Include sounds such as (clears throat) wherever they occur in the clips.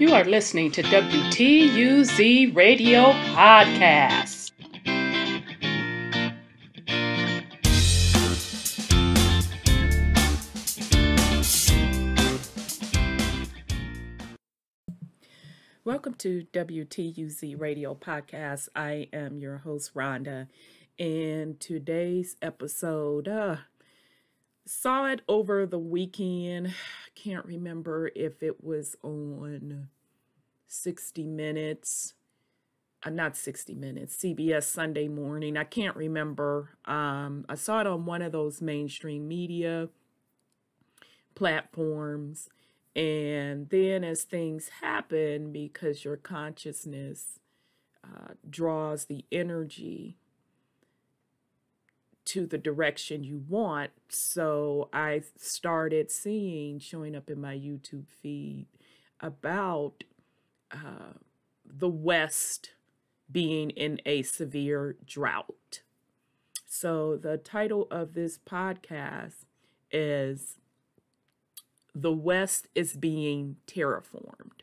You are listening to WTUZ Radio Podcast. Welcome to WTUZ Radio Podcast. I am your host, Rhonda. And today's episode, uh, saw it over the weekend. (sighs) Can't remember if it was on 60 Minutes, uh, not 60 Minutes, CBS Sunday Morning. I can't remember. Um, I saw it on one of those mainstream media platforms. And then as things happen, because your consciousness uh, draws the energy to the direction you want. So I started seeing showing up in my YouTube feed about uh, the West being in a severe drought. So the title of this podcast is The West is Being Terraformed.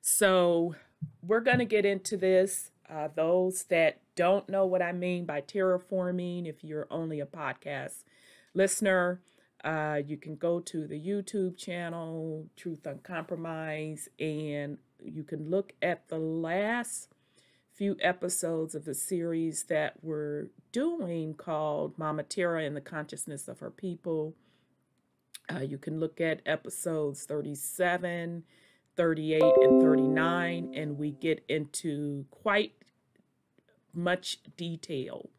So we're going to get into this. Uh, those that don't know what I mean by terraforming, if you're only a podcast listener, uh, you can go to the YouTube channel, Truth Uncompromised, and you can look at the last few episodes of the series that we're doing called Mama Terra and the Consciousness of Her People. Uh, you can look at episodes 37, 38, and 39, and we get into quite much detail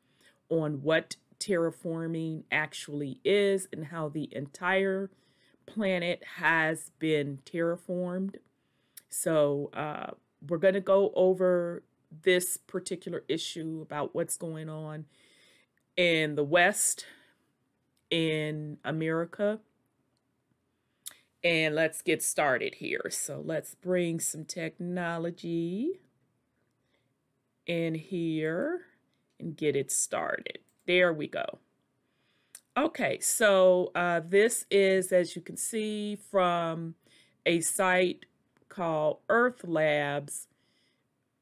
on what terraforming actually is and how the entire planet has been terraformed. So uh, we're going to go over this particular issue about what's going on in the West, in America. And let's get started here. So let's bring some technology in here and get it started. There we go. Okay, so uh, this is, as you can see, from a site called Earth Labs.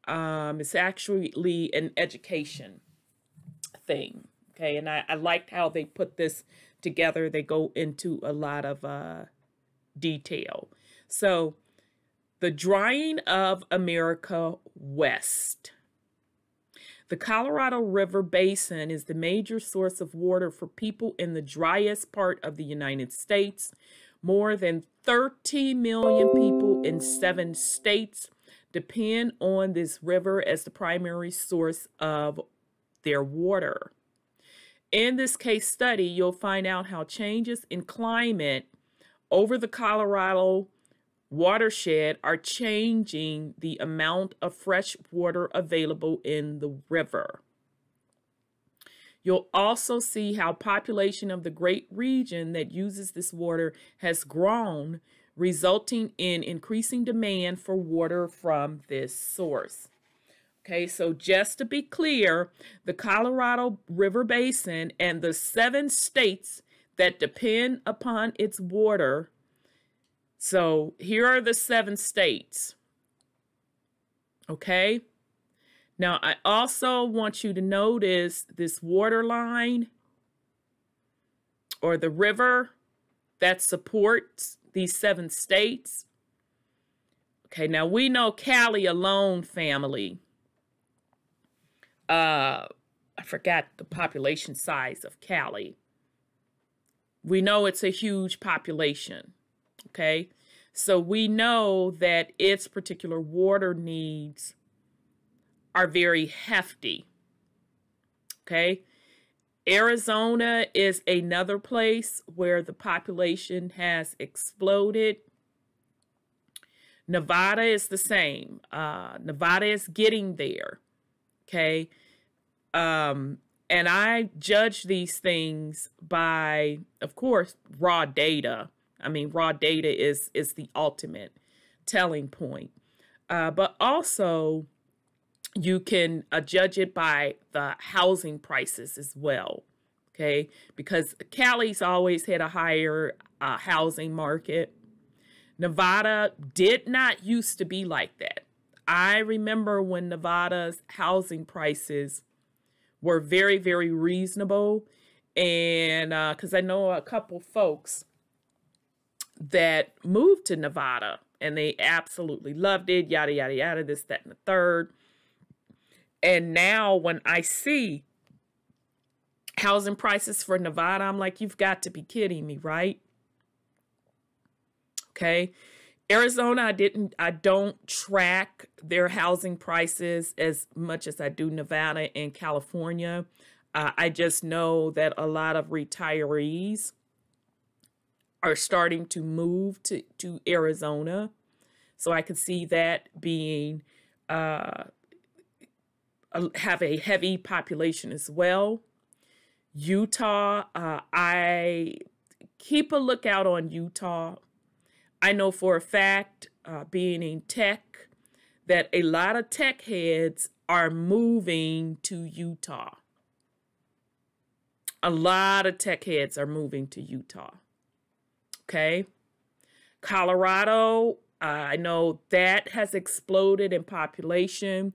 Um, it's actually an education thing. Okay, and I, I liked how they put this together. They go into a lot of uh, detail. So, the drying of America West. The Colorado River Basin is the major source of water for people in the driest part of the United States. More than 30 million people in seven states depend on this river as the primary source of their water. In this case study, you'll find out how changes in climate over the Colorado watershed are changing the amount of fresh water available in the river. You'll also see how population of the great region that uses this water has grown, resulting in increasing demand for water from this source. Okay, so just to be clear, the Colorado River Basin and the seven states that depend upon its water so here are the seven states. Okay. Now, I also want you to notice this water line or the river that supports these seven states. Okay, now we know Cali alone family. Uh, I forgot the population size of Cali. We know it's a huge population. Okay. So we know that its particular water needs are very hefty. Okay. Arizona is another place where the population has exploded. Nevada is the same. Uh, Nevada is getting there. Okay. Um, and I judge these things by, of course, raw data I mean, raw data is is the ultimate telling point. Uh, but also, you can uh, judge it by the housing prices as well. Okay, because Cali's always had a higher uh, housing market. Nevada did not used to be like that. I remember when Nevada's housing prices were very, very reasonable. And because uh, I know a couple folks that moved to Nevada and they absolutely loved it, yada, yada, yada, this, that, and the third. And now when I see housing prices for Nevada, I'm like, you've got to be kidding me, right? Okay. Arizona, I didn't, I don't track their housing prices as much as I do Nevada and California. Uh, I just know that a lot of retirees are starting to move to, to Arizona. So I could see that being uh, have a heavy population as well. Utah, uh, I keep a lookout on Utah. I know for a fact, uh, being in tech, that a lot of tech heads are moving to Utah. A lot of tech heads are moving to Utah. Okay. Colorado, uh, I know that has exploded in population.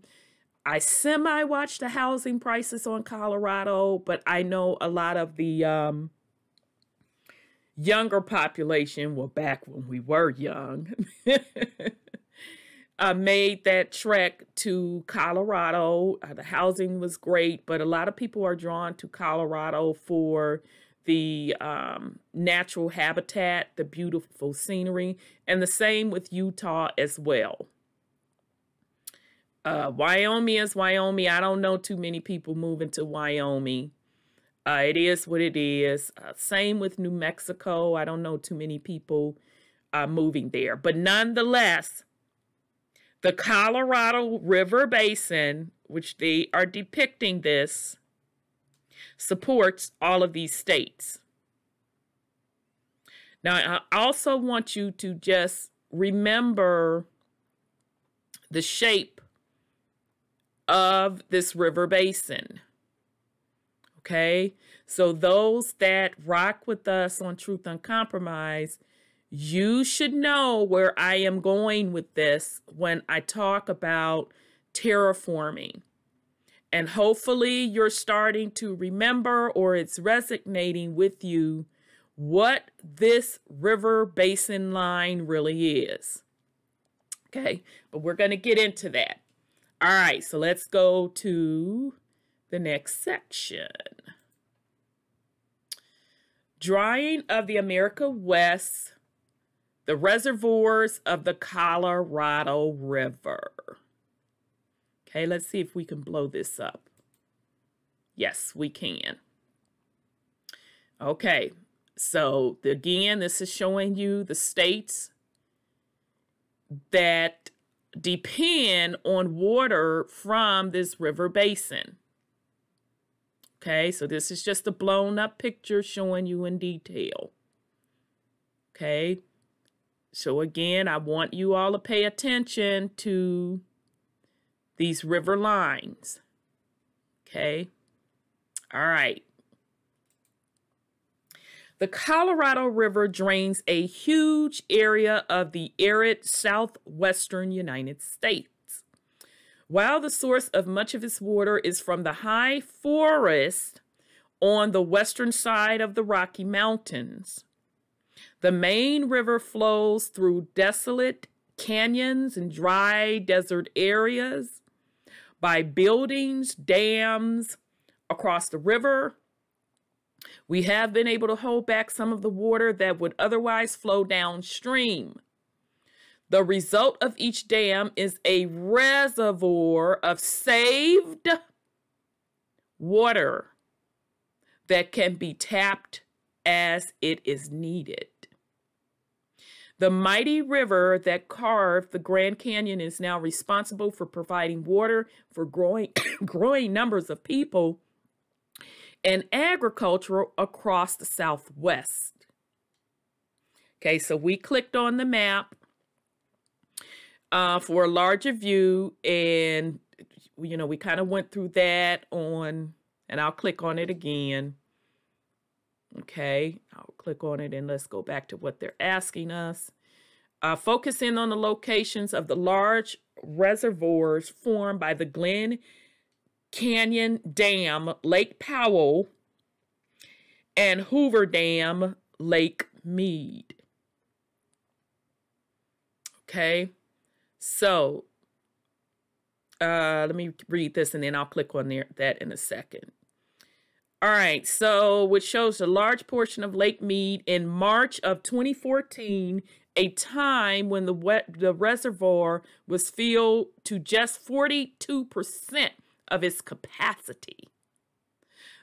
I semi watch the housing prices on Colorado, but I know a lot of the um, younger population, well, back when we were young, (laughs) uh, made that trek to Colorado. Uh, the housing was great, but a lot of people are drawn to Colorado for the um, natural habitat, the beautiful scenery, and the same with Utah as well. Uh, Wyoming is Wyoming. I don't know too many people moving to Wyoming. Uh, it is what it is. Uh, same with New Mexico. I don't know too many people uh, moving there. But nonetheless, the Colorado River Basin, which they are depicting this, supports all of these states. Now, I also want you to just remember the shape of this river basin. Okay? So, those that rock with us on Truth Uncompromised, you should know where I am going with this when I talk about terraforming. And hopefully, you're starting to remember or it's resonating with you what this river basin line really is. Okay, but we're going to get into that. All right, so let's go to the next section. Drying of the America West, the reservoirs of the Colorado River. Okay, let's see if we can blow this up. Yes, we can. Okay, so again, this is showing you the states that depend on water from this river basin. Okay, so this is just a blown up picture showing you in detail. Okay, so again, I want you all to pay attention to these river lines. Okay. All right. The Colorado River drains a huge area of the arid southwestern United States. While the source of much of its water is from the high forest on the western side of the Rocky Mountains, the main river flows through desolate canyons and dry desert areas by buildings, dams across the river. We have been able to hold back some of the water that would otherwise flow downstream. The result of each dam is a reservoir of saved water that can be tapped as it is needed. The mighty river that carved the Grand Canyon is now responsible for providing water for growing, (coughs) growing numbers of people and agriculture across the Southwest. Okay, so we clicked on the map uh, for a larger view, and you know, we kind of went through that on, and I'll click on it again. Okay, I'll click on it and let's go back to what they're asking us. Uh, focus in on the locations of the large reservoirs formed by the Glen Canyon Dam, Lake Powell, and Hoover Dam, Lake Mead. Okay, so uh, let me read this and then I'll click on there, that in a second. All right, so which shows a large portion of Lake Mead in March of 2014, a time when the wet, the reservoir was filled to just 42% of its capacity.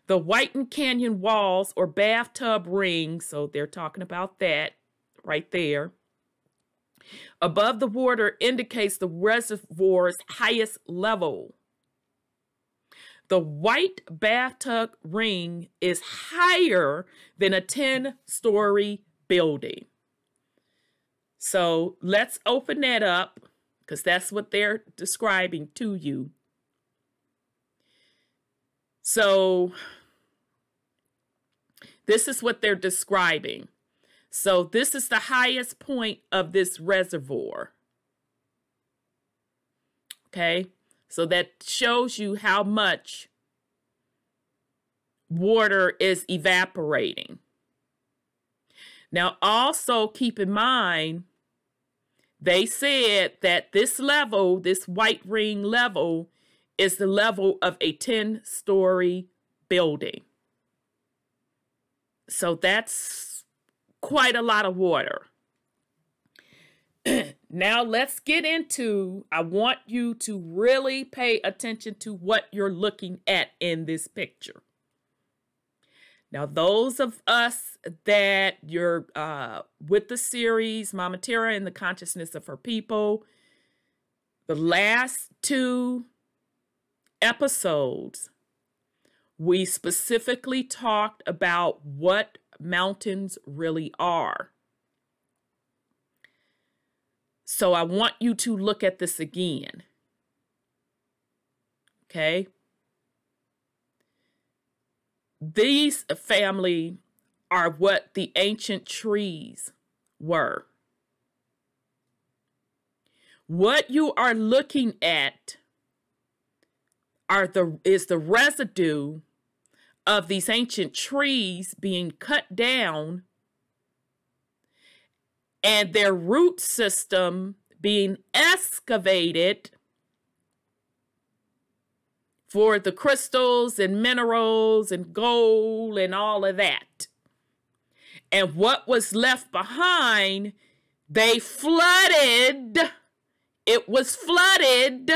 The Whiten Canyon walls or bathtub ring, so they're talking about that right there. Above the water indicates the reservoir's highest level. The white bathtub ring is higher than a 10 story building. So let's open that up because that's what they're describing to you. So this is what they're describing. So this is the highest point of this reservoir. Okay. So that shows you how much water is evaporating. Now, also keep in mind, they said that this level, this white ring level, is the level of a 10 story building. So that's quite a lot of water. Now let's get into, I want you to really pay attention to what you're looking at in this picture. Now, those of us that you're uh, with the series, Mama Tara and the Consciousness of Her People, the last two episodes, we specifically talked about what mountains really are. So I want you to look at this again. Okay? These family are what the ancient trees were. What you are looking at are the is the residue of these ancient trees being cut down and their root system being excavated for the crystals and minerals and gold and all of that. And what was left behind, they flooded. It was flooded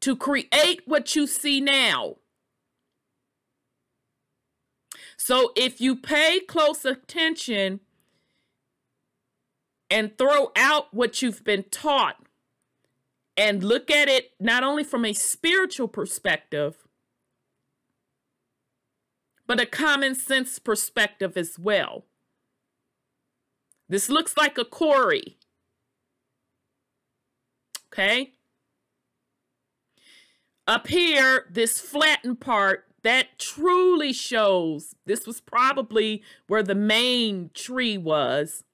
to create what you see now. So if you pay close attention, and throw out what you've been taught and look at it not only from a spiritual perspective, but a common sense perspective as well. This looks like a quarry. Okay? Up here, this flattened part, that truly shows this was probably where the main tree was.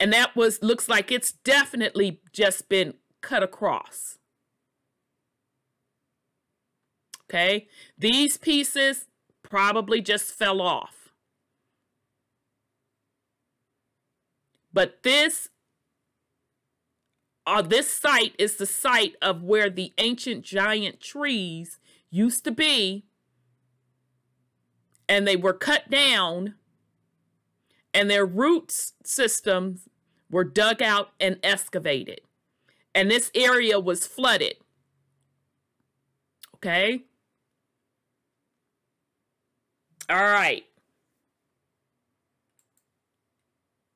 And that was looks like it's definitely just been cut across. Okay, these pieces probably just fell off. But this, uh, this site is the site of where the ancient giant trees used to be. And they were cut down and their root systems were dug out and excavated. And this area was flooded. Okay. All right.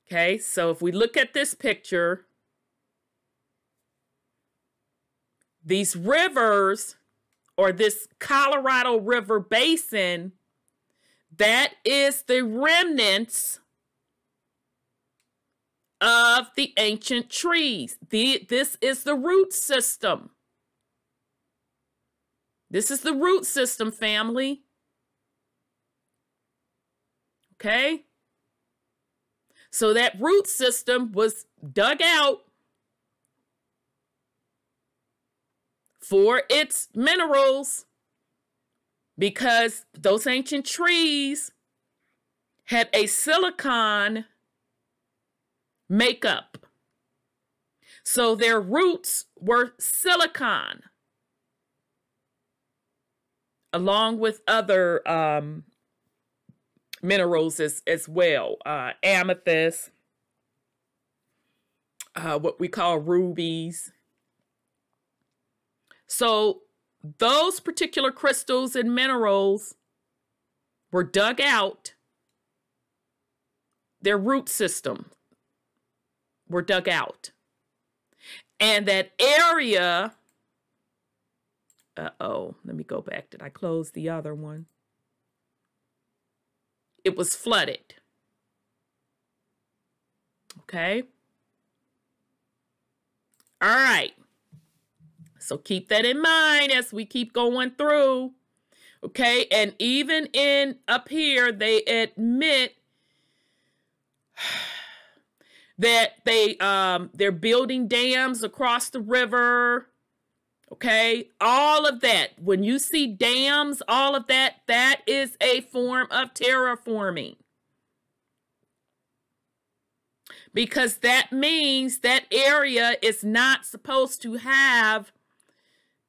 Okay, so if we look at this picture, these rivers or this Colorado River Basin, that is the remnants of the ancient trees. The, this is the root system. This is the root system, family. Okay? So that root system was dug out for its minerals because those ancient trees had a silicon makeup. So their roots were silicon, along with other um, minerals as, as well uh, amethyst, uh, what we call rubies. So those particular crystals and minerals were dug out, their root system were dug out. And that area, uh-oh, let me go back. Did I close the other one? It was flooded. Okay. All right. So keep that in mind as we keep going through. Okay. And even in up here, they admit that they um they're building dams across the river okay all of that when you see dams all of that that is a form of terraforming because that means that area is not supposed to have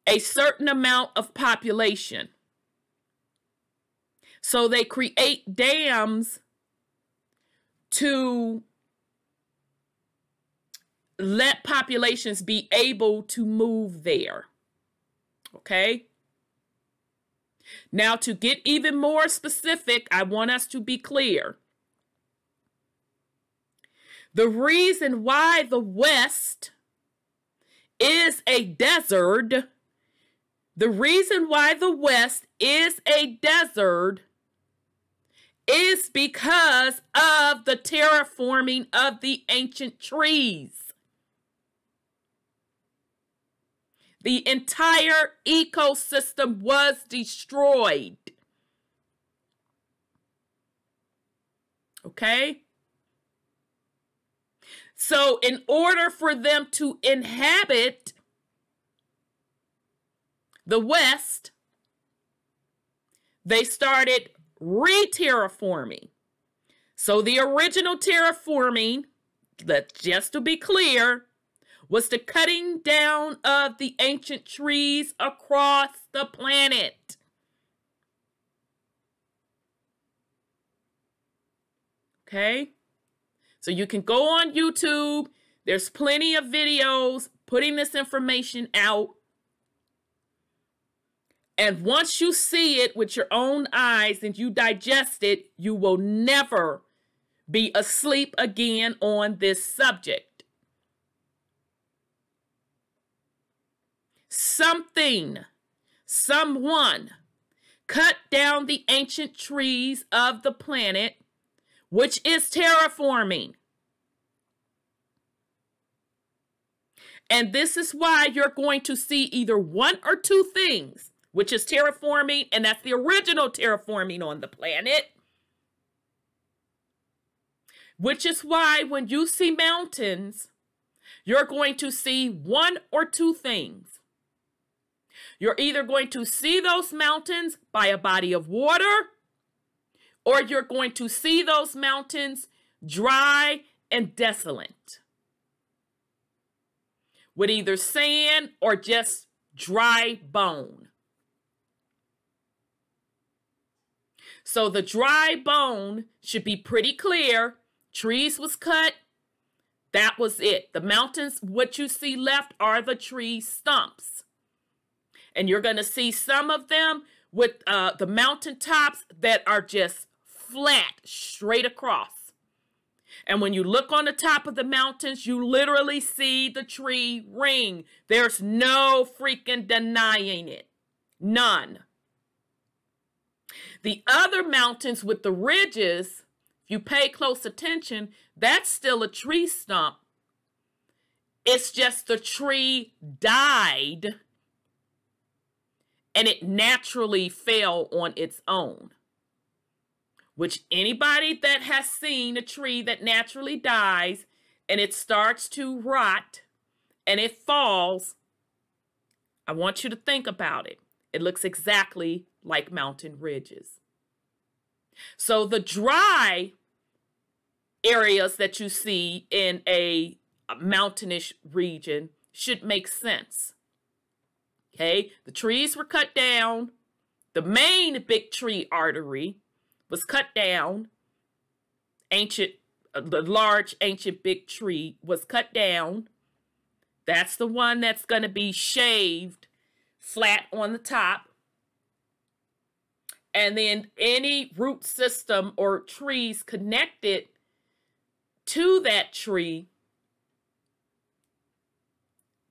a certain amount of population so they create dams to let populations be able to move there. Okay? Now, to get even more specific, I want us to be clear. The reason why the West is a desert, the reason why the West is a desert is because of the terraforming of the ancient trees. The entire ecosystem was destroyed. Okay? So, in order for them to inhabit the West, they started re terraforming. So, the original terraforming, let, just to be clear, was the cutting down of the ancient trees across the planet. Okay? So you can go on YouTube. There's plenty of videos putting this information out. And once you see it with your own eyes and you digest it, you will never be asleep again on this subject. something, someone cut down the ancient trees of the planet, which is terraforming. And this is why you're going to see either one or two things, which is terraforming, and that's the original terraforming on the planet. Which is why when you see mountains, you're going to see one or two things. You're either going to see those mountains by a body of water, or you're going to see those mountains dry and desolate with either sand or just dry bone. So the dry bone should be pretty clear. Trees was cut. That was it. The mountains, what you see left are the tree stumps. And you're going to see some of them with uh, the mountaintops that are just flat, straight across. And when you look on the top of the mountains, you literally see the tree ring. There's no freaking denying it. None. The other mountains with the ridges, if you pay close attention, that's still a tree stump. It's just the tree died and it naturally fell on its own. Which anybody that has seen a tree that naturally dies and it starts to rot and it falls, I want you to think about it. It looks exactly like mountain ridges. So the dry areas that you see in a mountainous region should make sense. Okay, the trees were cut down. The main big tree artery was cut down. Ancient, uh, the large ancient big tree was cut down. That's the one that's going to be shaved flat on the top. And then any root system or trees connected to that tree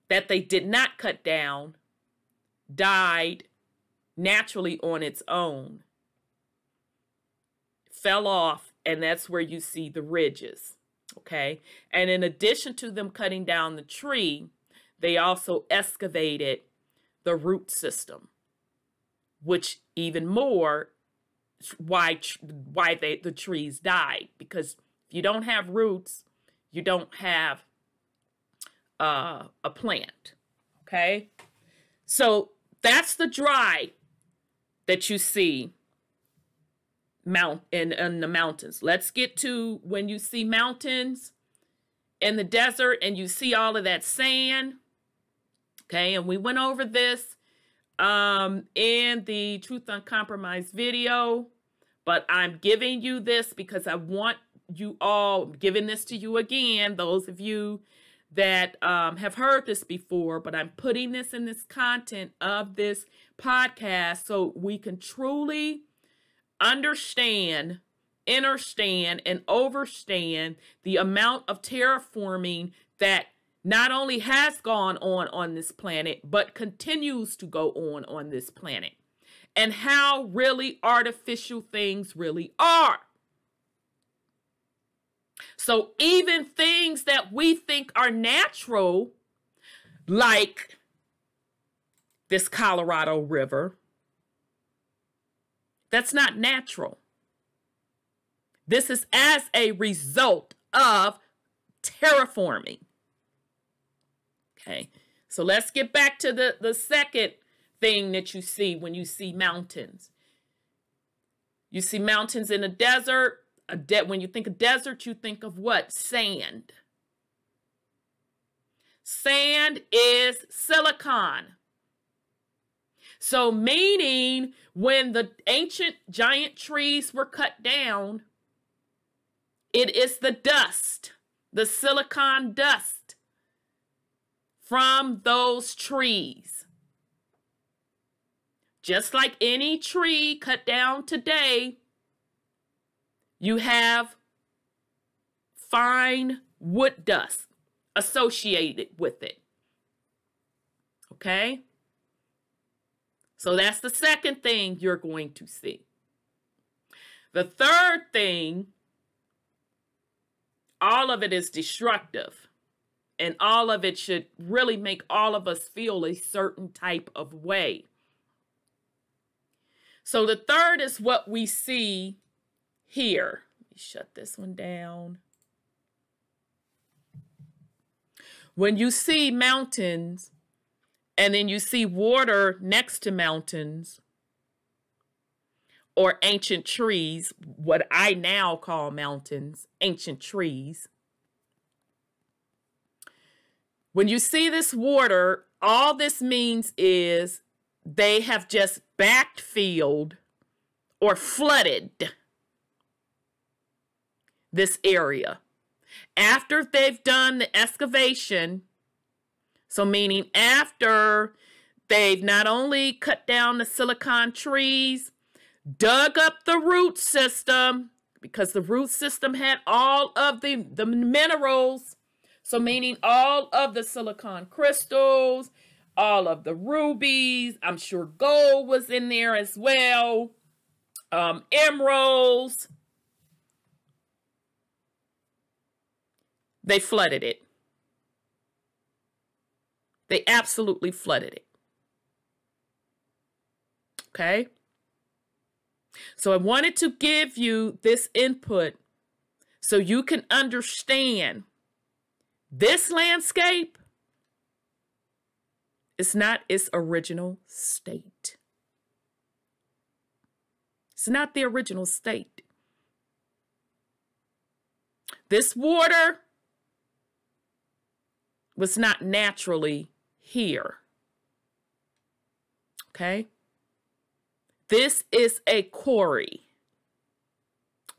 that they did not cut down died naturally on its own, fell off, and that's where you see the ridges. Okay. And in addition to them cutting down the tree, they also excavated the root system, which even more why why they, the trees died because if you don't have roots, you don't have uh, a plant. Okay. So that's the dry that you see mount in, in the mountains. Let's get to when you see mountains in the desert and you see all of that sand. Okay, and we went over this um, in the Truth Uncompromised video, but I'm giving you this because I want you all, giving this to you again, those of you that um, have heard this before, but I'm putting this in this content of this podcast so we can truly understand, understand, and overstand the amount of terraforming that not only has gone on on this planet, but continues to go on on this planet, and how really artificial things really are. So even things that we think are natural, like this Colorado River, that's not natural. This is as a result of terraforming. Okay, so let's get back to the, the second thing that you see when you see mountains. You see mountains in a desert, a de- when you think of desert, you think of what? Sand. Sand is silicon. So, meaning when the ancient giant trees were cut down, it is the dust, the silicon dust from those trees. Just like any tree cut down today, you have fine wood dust associated with it. Okay? So that's the second thing you're going to see. The third thing, all of it is destructive. And all of it should really make all of us feel a certain type of way. So the third is what we see here. Let me shut this one down. When you see mountains and then you see water next to mountains or ancient trees, what I now call mountains, ancient trees. When you see this water, all this means is they have just backfilled or flooded this area. After they've done the excavation, so meaning after they've not only cut down the silicon trees, dug up the root system, because the root system had all of the, the minerals, so meaning all of the silicon crystals, all of the rubies. I'm sure gold was in there as well. Um, emeralds, They flooded it. They absolutely flooded it. Okay? So I wanted to give you this input so you can understand this landscape is not its original state. It's not the original state. This water was not naturally here. Okay? This is a quarry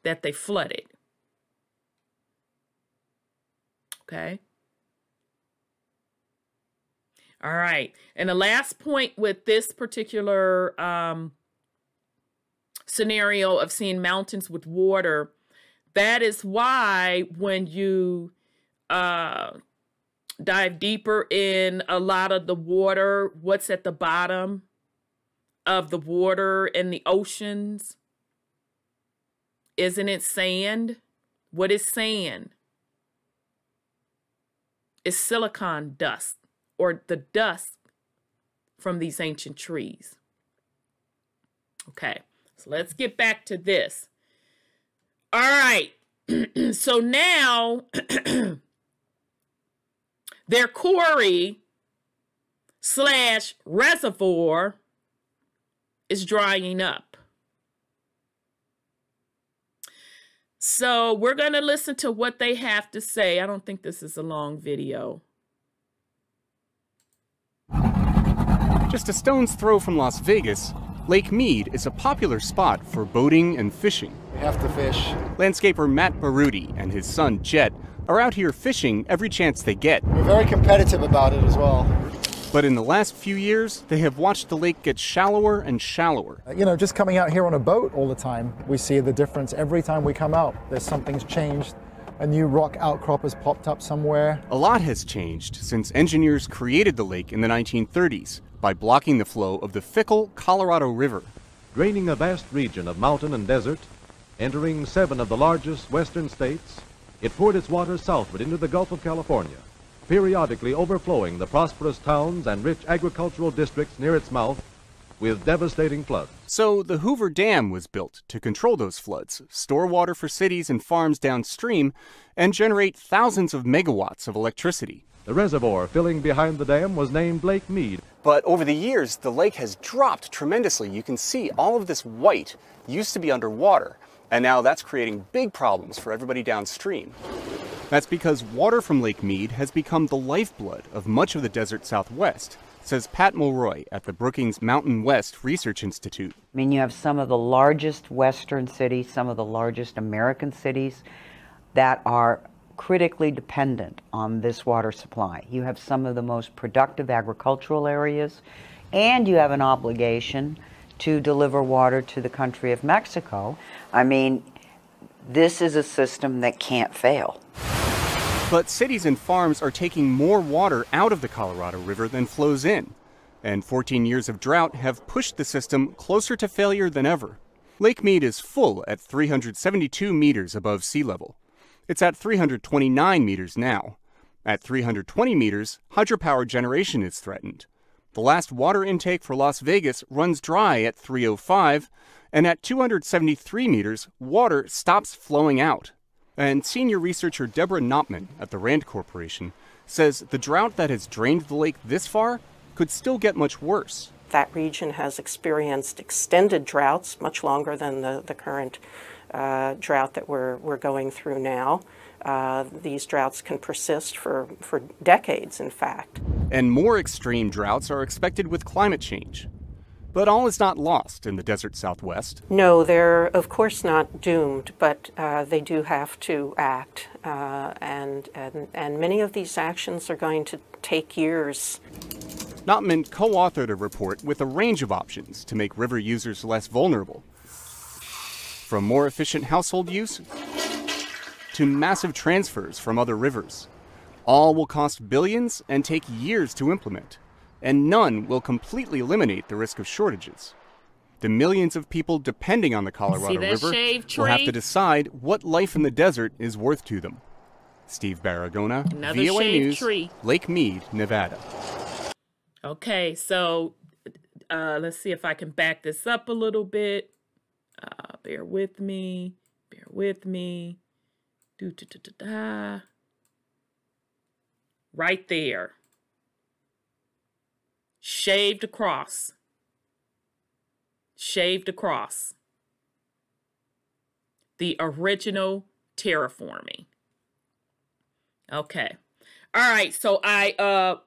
that they flooded. Okay? All right. And the last point with this particular um, scenario of seeing mountains with water, that is why when you uh, dive deeper in a lot of the water, what's at the bottom of the water and the oceans. Isn't it sand? What is sand? It's silicon dust or the dust from these ancient trees. Okay, so let's get back to this. All right, (clears throat) so now (clears throat) their quarry slash reservoir is drying up. So we're going to listen to what they have to say. I don't think this is a long video. Just a stone's throw from Las Vegas, Lake Mead is a popular spot for boating and fishing. We have to fish. Landscaper Matt Baruti and his son Jet are out here fishing every chance they get. We're very competitive about it as well. But in the last few years, they have watched the lake get shallower and shallower. Uh, you know, just coming out here on a boat all the time, we see the difference every time we come out. There's something's changed. A new rock outcrop has popped up somewhere. A lot has changed since engineers created the lake in the 1930s by blocking the flow of the fickle Colorado River. Draining a vast region of mountain and desert, entering seven of the largest western states, it poured its water southward into the Gulf of California, periodically overflowing the prosperous towns and rich agricultural districts near its mouth with devastating floods. So the Hoover Dam was built to control those floods, store water for cities and farms downstream, and generate thousands of megawatts of electricity. The reservoir filling behind the dam was named Lake Mead. But over the years, the lake has dropped tremendously. You can see all of this white used to be underwater. And now that's creating big problems for everybody downstream. That's because water from Lake Mead has become the lifeblood of much of the desert southwest, says Pat Mulroy at the Brookings Mountain West Research Institute. I mean, you have some of the largest Western cities, some of the largest American cities that are critically dependent on this water supply. You have some of the most productive agricultural areas, and you have an obligation to deliver water to the country of Mexico. I mean, this is a system that can't fail. But cities and farms are taking more water out of the Colorado River than flows in. And 14 years of drought have pushed the system closer to failure than ever. Lake Mead is full at 372 meters above sea level. It's at 329 meters now. At 320 meters, hydropower generation is threatened. The last water intake for Las Vegas runs dry at 305, and at 273 meters, water stops flowing out. And senior researcher Deborah Knopman at the RAND Corporation says the drought that has drained the lake this far could still get much worse. That region has experienced extended droughts, much longer than the, the current uh, drought that we're, we're going through now. Uh, these droughts can persist for, for decades, in fact. And more extreme droughts are expected with climate change. But all is not lost in the desert southwest. No, they're of course not doomed, but uh, they do have to act. Uh, and, and, and many of these actions are going to take years. Notman co authored a report with a range of options to make river users less vulnerable. From more efficient household use to massive transfers from other rivers. All will cost billions and take years to implement, and none will completely eliminate the risk of shortages. The millions of people depending on the Colorado River will have to decide what life in the desert is worth to them. Steve Barragona, VOA News, tree. Lake Mead, Nevada. Okay, so uh, let's see if I can back this up a little bit. Uh, bear with me. Bear with me. Do, da, da, da, da. Right there. Shaved across. Shaved across. The original terraforming. Okay. All right, so I uh,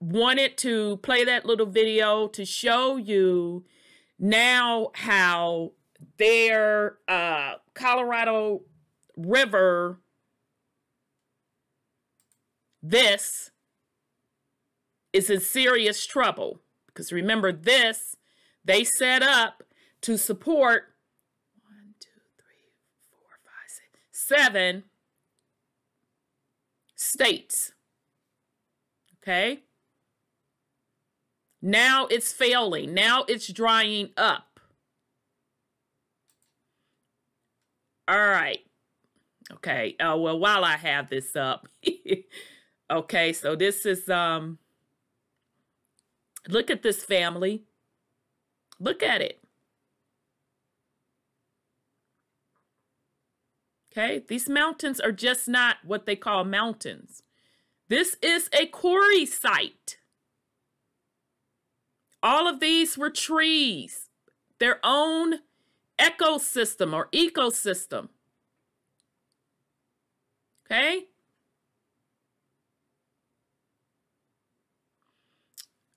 wanted to play that little video to show you now how their uh, Colorado river, this is in serious trouble. Because remember, this they set up to support one, two, three, four, five, six, seven states. Okay? Now it's failing. Now it's drying up. All right. Okay. Uh, well, while I have this up, (laughs) okay, so this is um look at this family. Look at it. Okay, these mountains are just not what they call mountains. This is a quarry site. All of these were trees, their own ecosystem or ecosystem. Okay?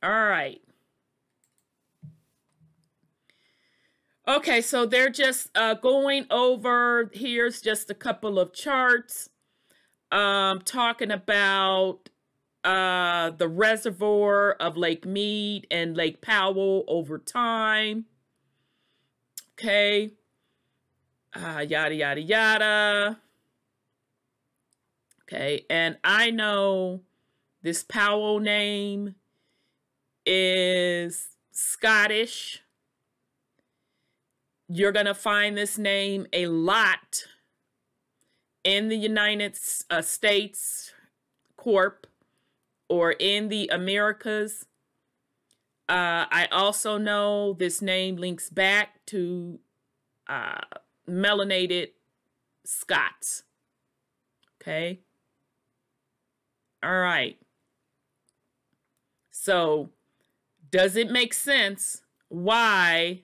All right. Okay, so they're just uh, going over, here's just a couple of charts um, talking about uh, the reservoir of Lake Mead and Lake Powell over time. Okay. Uh, yada, yada, yada. Okay. And I know this Powell name is Scottish. You're going to find this name a lot in the United uh, States Corp or in the Americas. Uh, I also know this name links back to uh, melanated Scots. Okay. All right. So, does it make sense why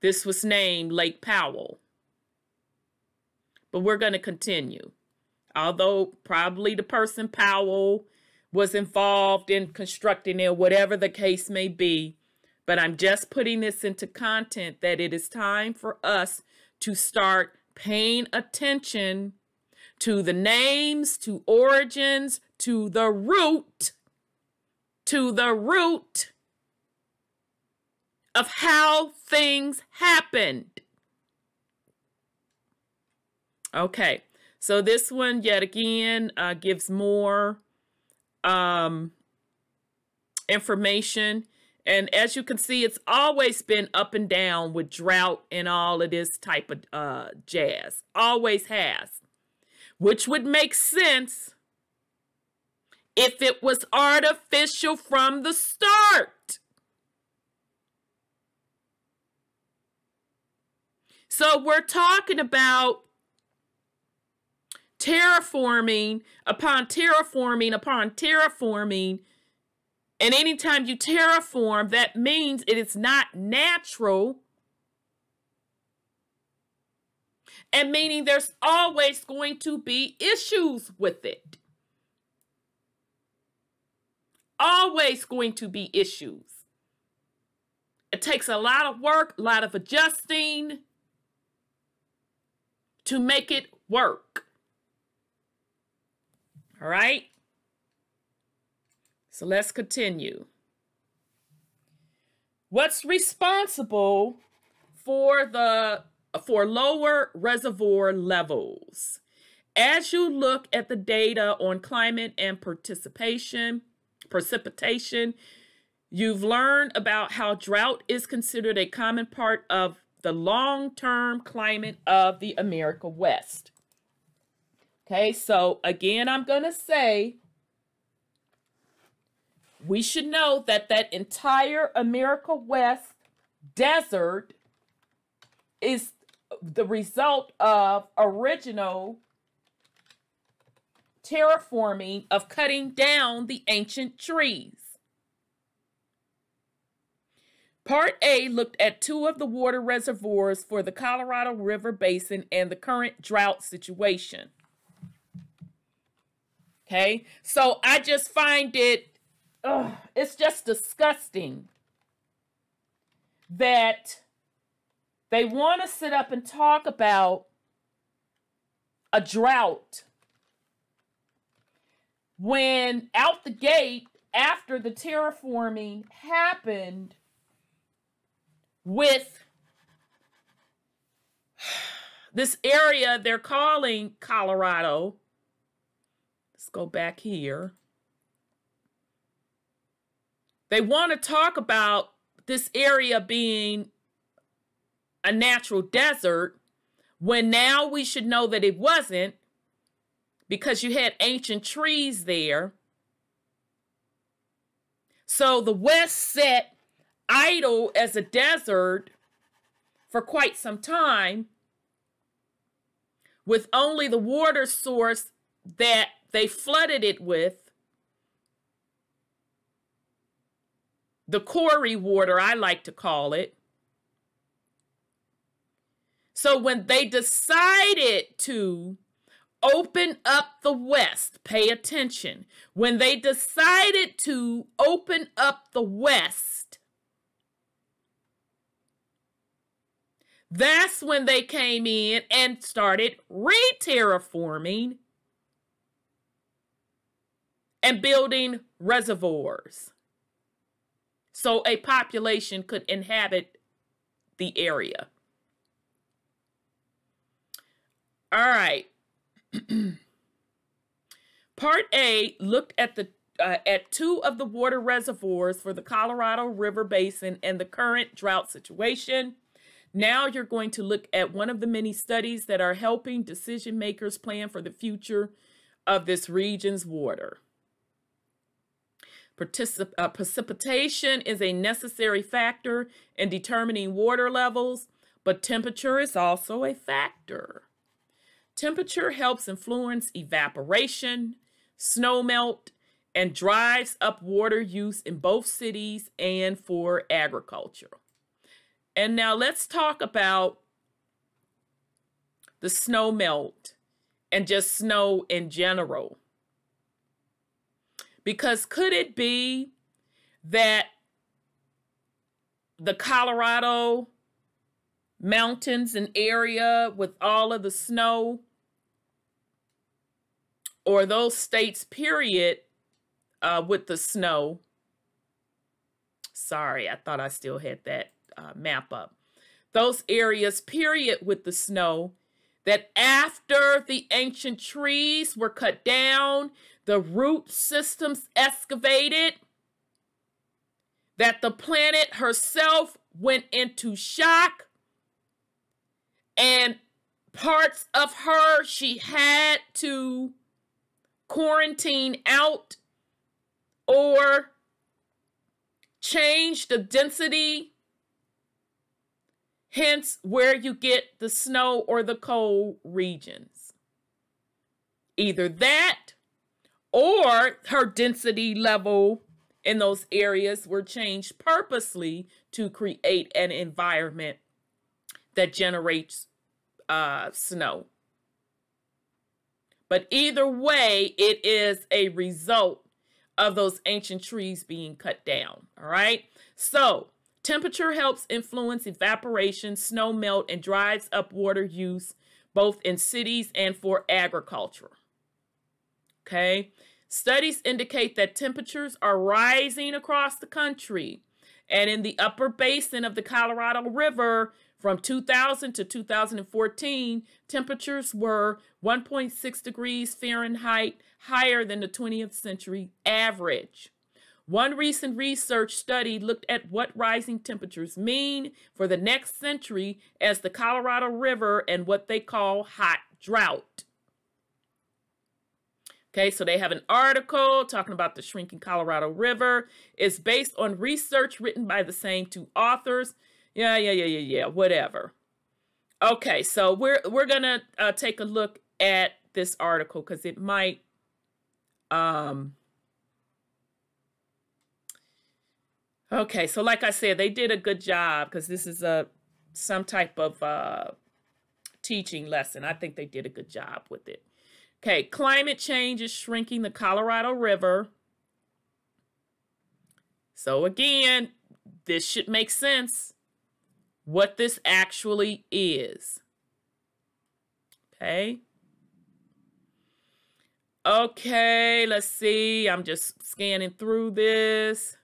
this was named Lake Powell? But we're going to continue. Although probably the person Powell was involved in constructing it, whatever the case may be. But I'm just putting this into content that it is time for us to start paying attention to the names, to origins, to the root, to the root of how things happened. Okay, so this one, yet again, uh, gives more um, information. And as you can see, it's always been up and down with drought and all of this type of uh, jazz. Always has which would make sense if it was artificial from the start. So we're talking about terraforming upon terraforming upon terraforming. And anytime you terraform, that means it is not natural and meaning there's always going to be issues with it. Always going to be issues. It takes a lot of work, a lot of adjusting to make it work. All right? So let's continue. What's responsible for the for lower reservoir levels. As you look at the data on climate and participation, precipitation, you've learned about how drought is considered a common part of the long-term climate of the America West. Okay, so again, I'm going to say we should know that that entire America West desert is the result of original terraforming of cutting down the ancient trees. Part A looked at two of the water reservoirs for the Colorado River Basin and the current drought situation. Okay, so I just find it, ugh, it's just disgusting that they want to sit up and talk about a drought when out the gate after the terraforming happened with this area they're calling Colorado. Let's go back here. They want to talk about this area being a natural desert when now we should know that it wasn't because you had ancient trees there. So the West sat idle as a desert for quite some time with only the water source that they flooded it with. The quarry water, I like to call it. So when they decided to open up the West, pay attention. When they decided to open up the West, that's when they came in and started re-terraforming and building reservoirs so a population could inhabit the area. All right. (clears throat) Part A looked at the uh, at two of the water reservoirs for the Colorado River Basin and the current drought situation. Now you're going to look at one of the many studies that are helping decision makers plan for the future of this region's water. Particip uh, precipitation is a necessary factor in determining water levels, but temperature is also a factor. Temperature helps influence evaporation, snow melt, and drives up water use in both cities and for agriculture. And now let's talk about the snow melt and just snow in general. Because could it be that the Colorado mountains and area with all of the snow or those states, period, uh, with the snow. Sorry, I thought I still had that uh, map up. Those areas, period, with the snow, that after the ancient trees were cut down, the root systems excavated, that the planet herself went into shock, and parts of her she had to quarantine out or change the density, hence where you get the snow or the cold regions. Either that or her density level in those areas were changed purposely to create an environment that generates uh, snow. But either way, it is a result of those ancient trees being cut down. All right. So temperature helps influence evaporation, snow melt, and drives up water use both in cities and for agriculture. Okay. Studies indicate that temperatures are rising across the country. And in the upper basin of the Colorado River, from 2000 to 2014, temperatures were 1.6 degrees Fahrenheit higher than the 20th century average. One recent research study looked at what rising temperatures mean for the next century as the Colorado River and what they call hot drought. Okay, so they have an article talking about the shrinking Colorado River. It's based on research written by the same two authors. Yeah, yeah, yeah, yeah, yeah, whatever. Okay, so we're we're gonna uh, take a look at this article because it might um okay so like i said they did a good job because this is a some type of uh teaching lesson i think they did a good job with it okay climate change is shrinking the colorado river so again this should make sense what this actually is. Okay. Okay, let's see. I'm just scanning through this.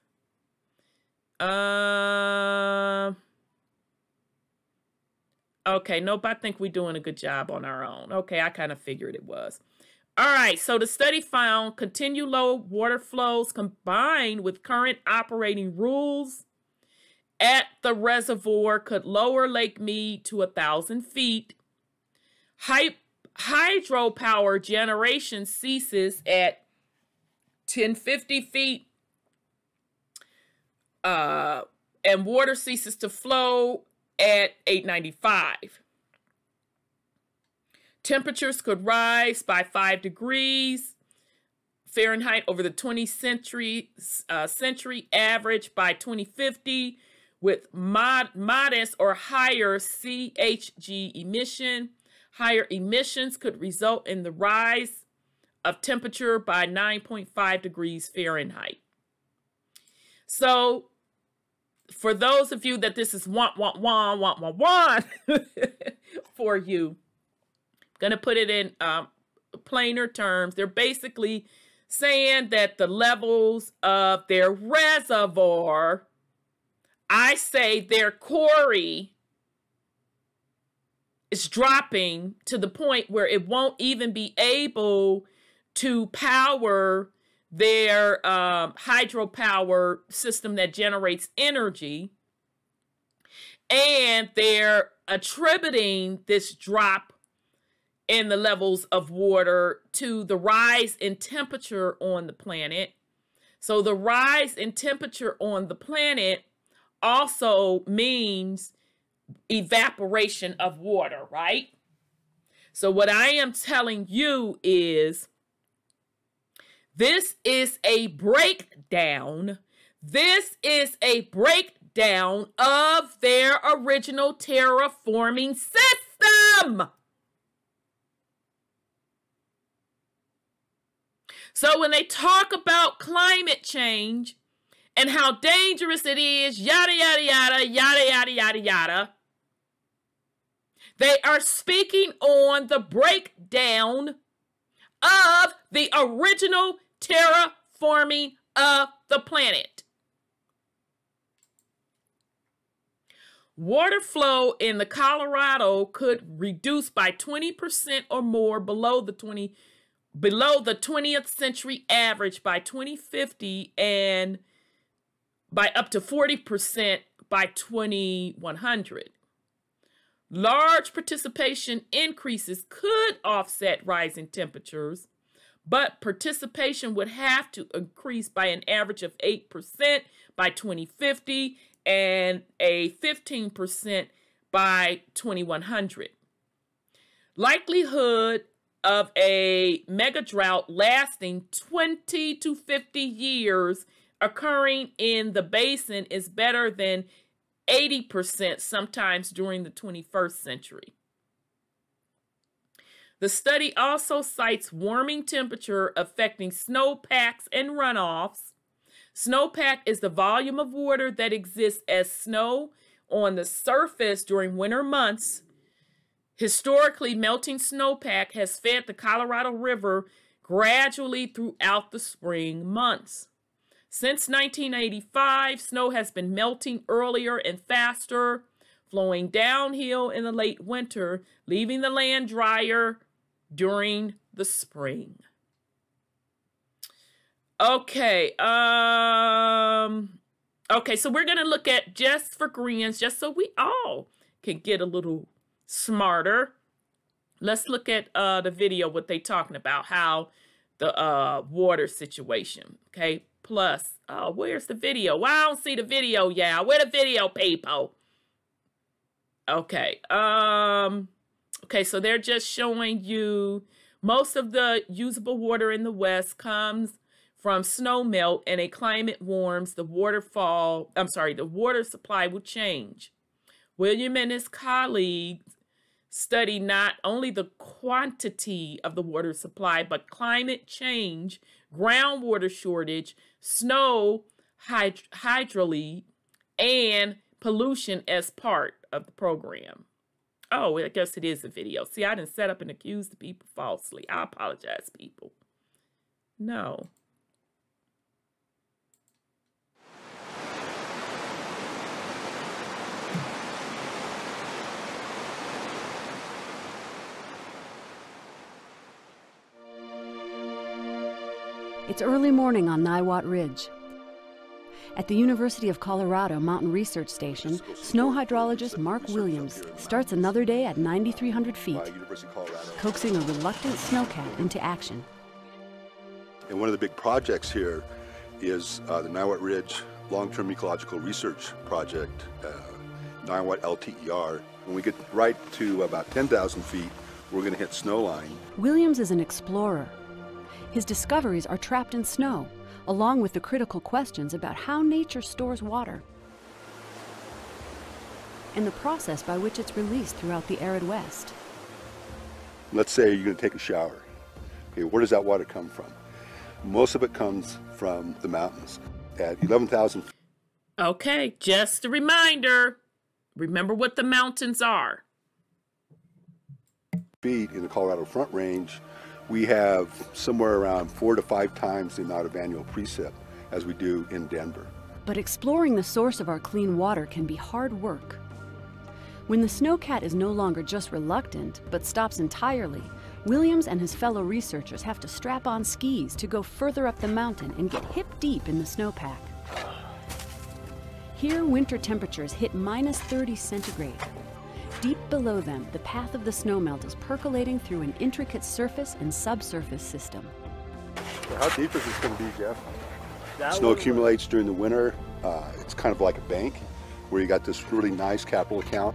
Um. Uh, okay, nope, I think we're doing a good job on our own. Okay, I kind of figured it was. All right, so the study found continued low water flows combined with current operating rules at the reservoir could lower Lake Mead to a 1,000 feet. Hy hydropower generation ceases at 1050 feet. Uh, and water ceases to flow at 895. Temperatures could rise by 5 degrees Fahrenheit over the 20th century, uh, century average by 2050 with mod, modest or higher CHG emission. Higher emissions could result in the rise of temperature by 9.5 degrees Fahrenheit. So for those of you that this is want, want, want, want, want, want (laughs) for you, I'm going to put it in um, plainer terms. They're basically saying that the levels of their reservoir I say their quarry is dropping to the point where it won't even be able to power their um, hydropower system that generates energy. And they're attributing this drop in the levels of water to the rise in temperature on the planet. So the rise in temperature on the planet also means evaporation of water, right? So what I am telling you is this is a breakdown. This is a breakdown of their original terraforming system. So when they talk about climate change, and how dangerous it is, yada, yada, yada, yada, yada, yada, yada. They are speaking on the breakdown of the original terraforming of the planet. Water flow in the Colorado could reduce by 20% or more below the 20 below the 20th century average by 2050 and by up to 40% by 2100. Large participation increases could offset rising temperatures, but participation would have to increase by an average of 8% by 2050 and a 15% by 2100. Likelihood of a mega drought lasting 20 to 50 years occurring in the basin is better than 80% sometimes during the 21st century. The study also cites warming temperature affecting snowpacks and runoffs. Snowpack is the volume of water that exists as snow on the surface during winter months. Historically, melting snowpack has fed the Colorado River gradually throughout the spring months. Since 1985, snow has been melting earlier and faster, flowing downhill in the late winter, leaving the land drier during the spring. Okay, um, okay, so we're going to look at just for greens, just so we all can get a little smarter. Let's look at uh, the video, what they talking about, how the uh, water situation, okay? plus. Oh, where's the video? Well, I don't see the video, yeah. Where the video, people? Okay. Um, okay, so they're just showing you most of the usable water in the West comes from snowmelt and a climate warms, the waterfall, I'm sorry, the water supply will change. William and his colleagues study not only the quantity of the water supply, but climate change, groundwater shortage, snow hyd- and pollution as part of the program. Oh, I guess it is a video. See, I didn't set up and accuse the people falsely. I apologize, people. No. It's early morning on Niwot Ridge. At the University of Colorado Mountain Research Station, snow hydrologist Mark Williams starts another day at 9,300 feet, coaxing a reluctant snowcat into action. And one of the big projects here is uh, the Niwot Ridge Long-Term Ecological Research Project, uh, Niwot LTER. When we get right to about 10,000 feet, we're going to hit snow line. Williams is an explorer his discoveries are trapped in snow, along with the critical questions about how nature stores water and the process by which it's released throughout the arid West. Let's say you're going to take a shower. Okay, where does that water come from? Most of it comes from the mountains at 11,000 feet. Okay, just a reminder. Remember what the mountains are. Feet in the Colorado Front Range, we have somewhere around four to five times the amount of annual precip as we do in Denver. But exploring the source of our clean water can be hard work. When the snowcat is no longer just reluctant, but stops entirely, Williams and his fellow researchers have to strap on skis to go further up the mountain and get hip deep in the snowpack. Here, winter temperatures hit minus 30 centigrade, Deep below them, the path of the snowmelt is percolating through an intricate surface and subsurface system. how deep is this going to be, Jeff? That Snow accumulates during the winter. Uh, it's kind of like a bank where you got this really nice capital account.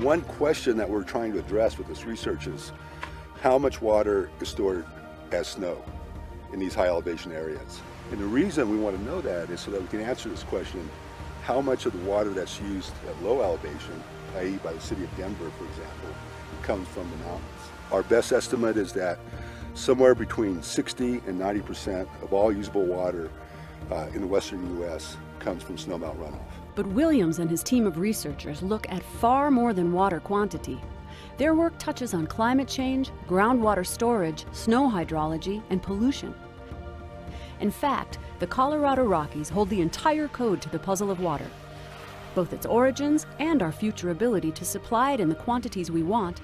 One question that we're trying to address with this research is how much water is stored as snow in these high elevation areas? And the reason we want to know that is so that we can answer this question, how much of the water that's used at low elevation i.e. by the city of Denver, for example, comes from the mountains. Our best estimate is that somewhere between 60 and 90% of all usable water uh, in the western U.S. comes from snowmelt runoff. But Williams and his team of researchers look at far more than water quantity. Their work touches on climate change, groundwater storage, snow hydrology, and pollution. In fact, the Colorado Rockies hold the entire code to the puzzle of water both its origins and our future ability to supply it in the quantities we want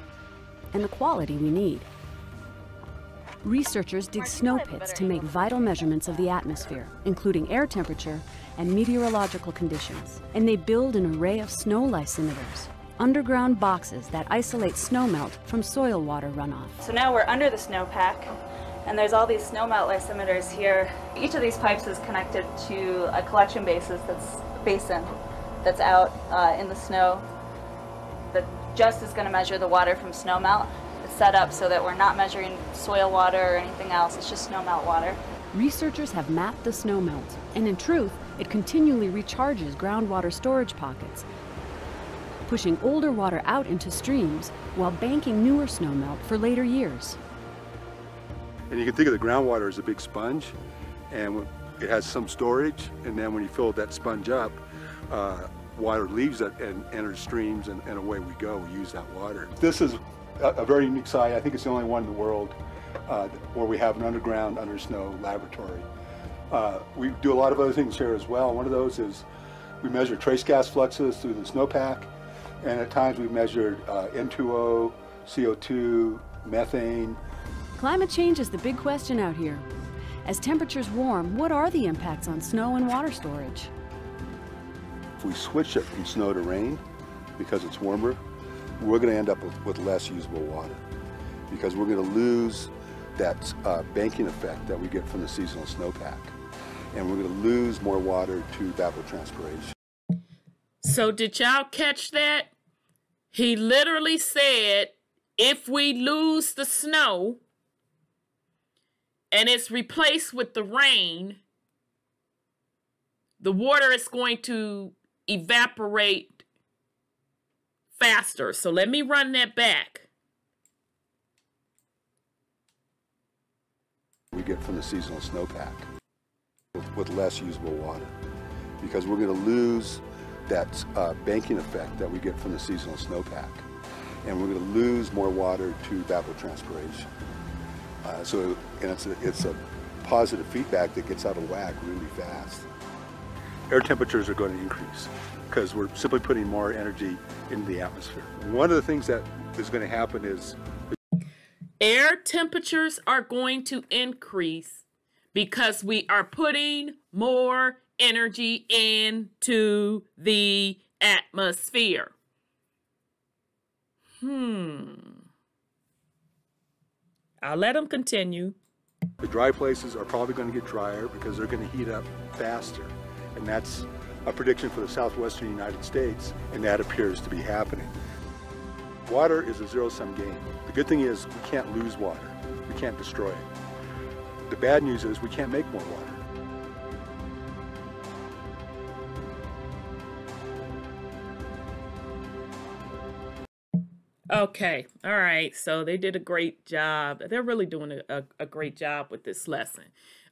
and the quality we need. Researchers dig snow pits to make vital measurements of the atmosphere, including air temperature and meteorological conditions. And they build an array of snow lysimeters, underground boxes that isolate snowmelt from soil water runoff. So now we're under the snowpack, and there's all these snowmelt lysimeters here. Each of these pipes is connected to a collection basis that's basin that's out uh, in the snow that just is going to measure the water from snowmelt. It's set up so that we're not measuring soil water or anything else, it's just snowmelt water. Researchers have mapped the snowmelt, and in truth, it continually recharges groundwater storage pockets, pushing older water out into streams while banking newer snowmelt for later years. And you can think of the groundwater as a big sponge, and it has some storage, and then when you fill that sponge up, uh, water leaves it and enters streams, and, and away we go. We use that water. This is a, a very unique site. I think it's the only one in the world uh, where we have an underground under snow laboratory. Uh, we do a lot of other things here as well. One of those is we measure trace gas fluxes through the snowpack, and at times we've measured uh, N2O, CO2, methane. Climate change is the big question out here. As temperatures warm, what are the impacts on snow and water storage? If we switch it from snow to rain, because it's warmer, we're going to end up with, with less usable water because we're going to lose that uh, banking effect that we get from the seasonal snowpack. And we're going to lose more water to evapotranspiration. So did y'all catch that? He literally said, if we lose the snow and it's replaced with the rain, the water is going to evaporate faster. So let me run that back. We get from the seasonal snowpack with, with less usable water because we're going to lose that uh, banking effect that we get from the seasonal snowpack and we're going to lose more water to evapotranspiration. Uh, so and it's a, it's a positive feedback that gets out of whack really fast air temperatures are going to increase because we're simply putting more energy into the atmosphere. One of the things that is going to happen is air temperatures are going to increase because we are putting more energy into the atmosphere. Hmm. I'll let them continue. The dry places are probably going to get drier because they're going to heat up faster. And that's a prediction for the southwestern United States, and that appears to be happening. Water is a zero-sum game. The good thing is we can't lose water. We can't destroy it. The bad news is we can't make more water. Okay, all right. So they did a great job. They're really doing a, a, a great job with this lesson.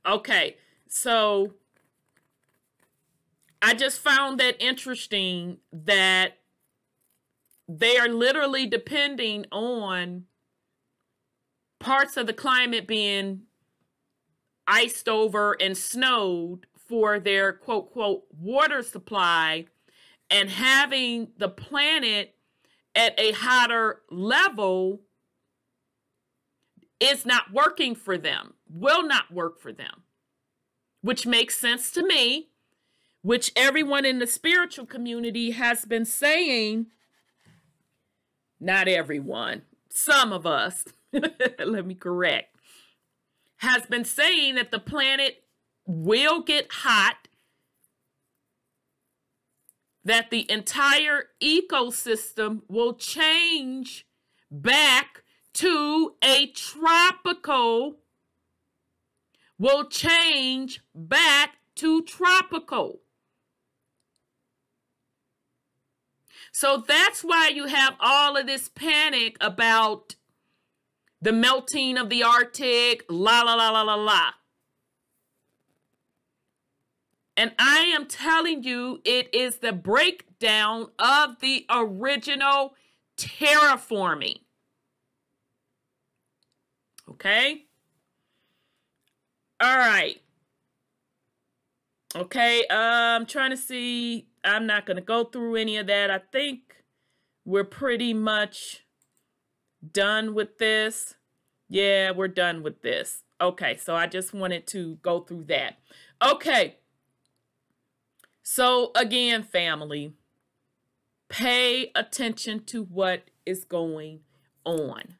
Okay, so I just found that interesting that they are literally depending on parts of the climate being iced over and snowed for their quote quote water supply and having the planet at a hotter level is not working for them will not work for them which makes sense to me which everyone in the spiritual community has been saying, not everyone, some of us, (laughs) let me correct, has been saying that the planet will get hot, that the entire ecosystem will change back to a tropical, will change back to tropical. So that's why you have all of this panic about the melting of the Arctic, la la la la la la. And I am telling you, it is the breakdown of the original terraforming. Okay? All right. Okay, uh, I'm trying to see I'm not going to go through any of that. I think we're pretty much done with this. Yeah, we're done with this. Okay, so I just wanted to go through that. Okay. So again, family, pay attention to what is going on.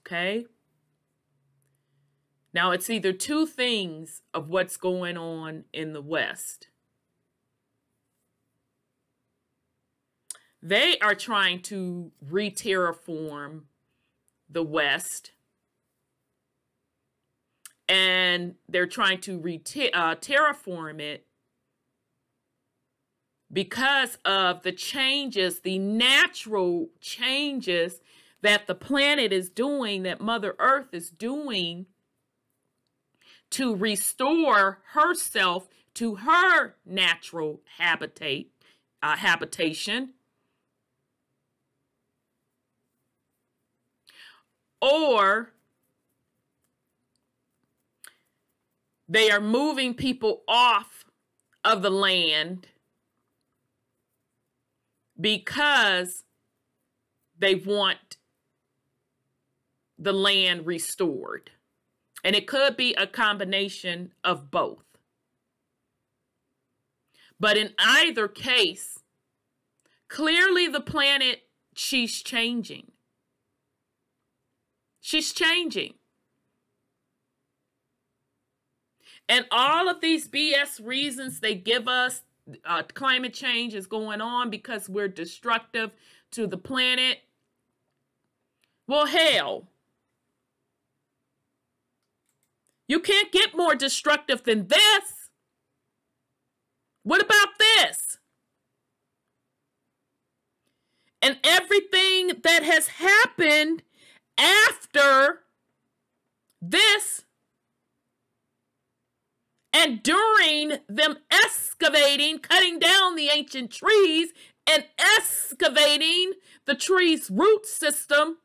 Okay? Now, it's either two things of what's going on in the West. They are trying to re-terraform the West. And they're trying to re uh, terraform it because of the changes, the natural changes that the planet is doing, that Mother Earth is doing to restore herself to her natural habitat, uh, habitation or they are moving people off of the land because they want the land restored. And it could be a combination of both. But in either case, clearly the planet she's changing. She's changing. And all of these BS reasons they give us uh, climate change is going on because we're destructive to the planet. Well, hell. You can't get more destructive than this. What about this? And everything that has happened after this and during them excavating, cutting down the ancient trees and excavating the tree's root system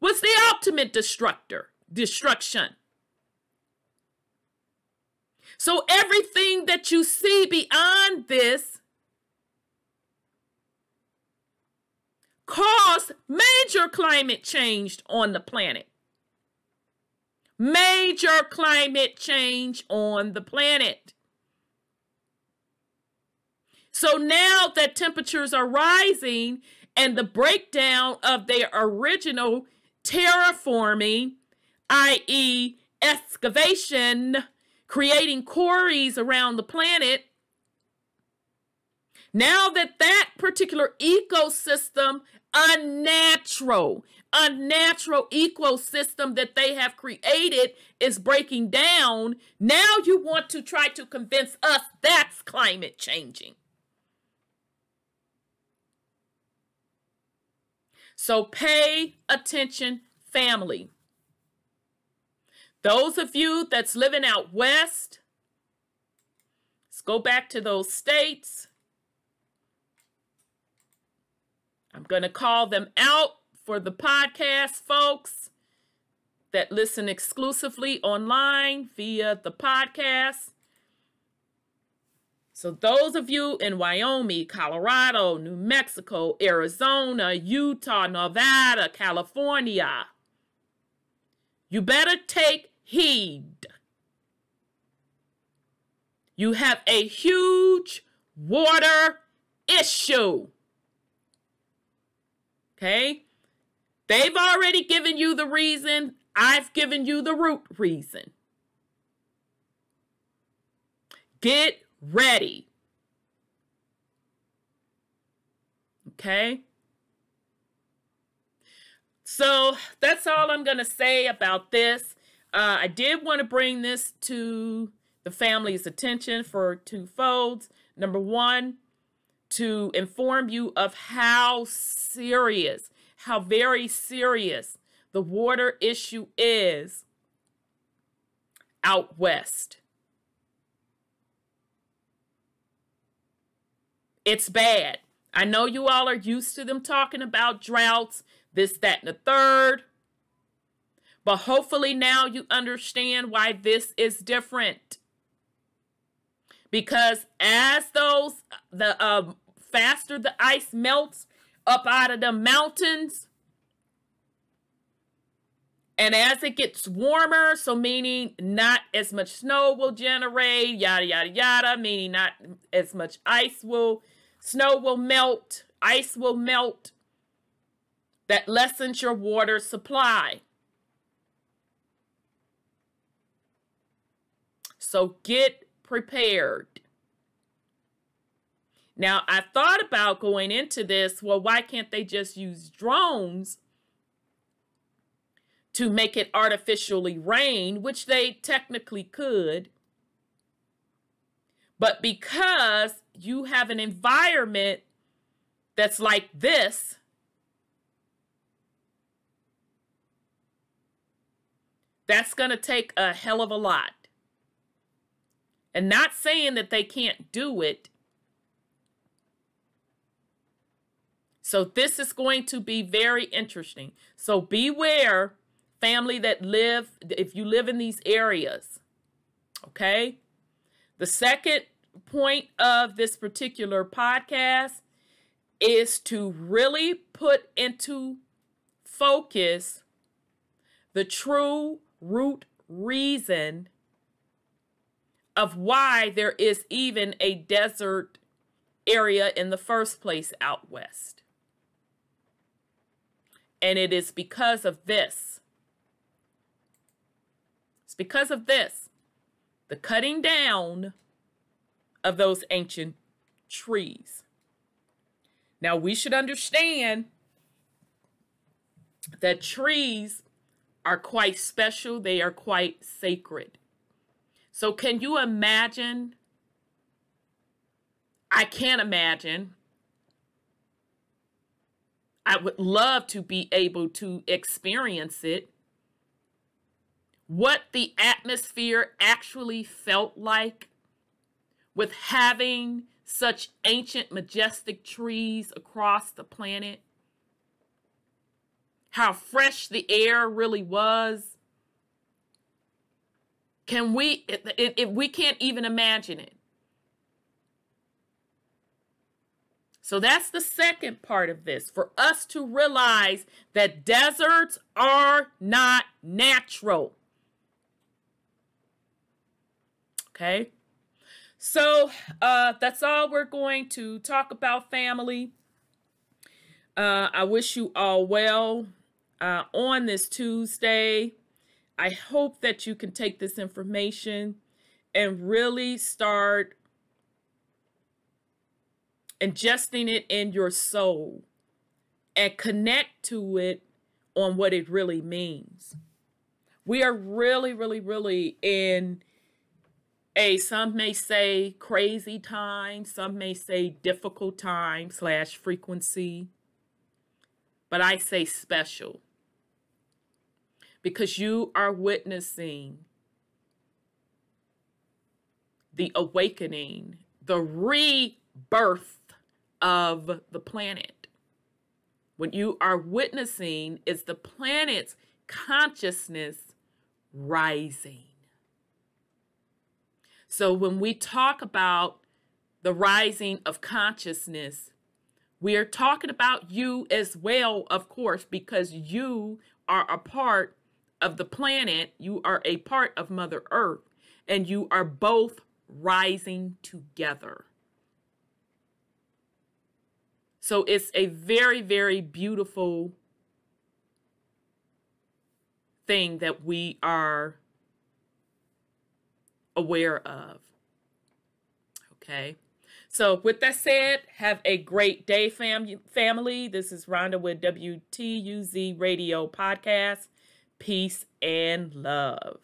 was the ultimate destructor, destruction. So everything that you see beyond this caused major climate change on the planet. Major climate change on the planet. So now that temperatures are rising and the breakdown of their original terraforming, i.e., excavation, creating quarries around the planet, now that that particular ecosystem unnatural. Unnatural ecosystem that they have created is breaking down. Now you want to try to convince us that's climate changing. So pay attention, family. Those of you that's living out west, let's go back to those states. I'm going to call them out for the podcast folks that listen exclusively online via the podcast. So, those of you in Wyoming, Colorado, New Mexico, Arizona, Utah, Nevada, California, you better take heed. You have a huge water issue. Okay? They've already given you the reason. I've given you the root reason. Get ready. Okay? So that's all I'm going to say about this. Uh, I did want to bring this to the family's attention for two folds. Number one, to inform you of how serious, how very serious the water issue is out west. It's bad. I know you all are used to them talking about droughts, this, that, and the third. But hopefully now you understand why this is different. Because as those the um, faster the ice melts up out of the mountains. And as it gets warmer, so meaning not as much snow will generate, yada, yada, yada, meaning not as much ice will, snow will melt, ice will melt. That lessens your water supply. So get prepared. Now, I thought about going into this well, why can't they just use drones to make it artificially rain, which they technically could? But because you have an environment that's like this, that's going to take a hell of a lot. And not saying that they can't do it, So this is going to be very interesting. So beware family that live, if you live in these areas, okay? The second point of this particular podcast is to really put into focus the true root reason of why there is even a desert area in the first place out west. And it is because of this. It's because of this, the cutting down of those ancient trees. Now, we should understand that trees are quite special, they are quite sacred. So, can you imagine? I can't imagine I would love to be able to experience it. What the atmosphere actually felt like with having such ancient, majestic trees across the planet. How fresh the air really was. Can we, if we can't even imagine it, So that's the second part of this for us to realize that deserts are not natural. Okay. So uh, that's all we're going to talk about, family. Uh, I wish you all well uh, on this Tuesday. I hope that you can take this information and really start ingesting it in your soul and connect to it on what it really means. We are really, really, really in a some may say crazy time, some may say difficult time slash frequency, but I say special because you are witnessing the awakening, the rebirth of the planet. What you are witnessing is the planet's consciousness rising. So when we talk about the rising of consciousness, we are talking about you as well, of course, because you are a part of the planet. You are a part of Mother Earth, and you are both rising together. So it's a very, very beautiful thing that we are aware of. Okay. So with that said, have a great day, fam- family. This is Rhonda with WTUZ Radio Podcast. Peace and love.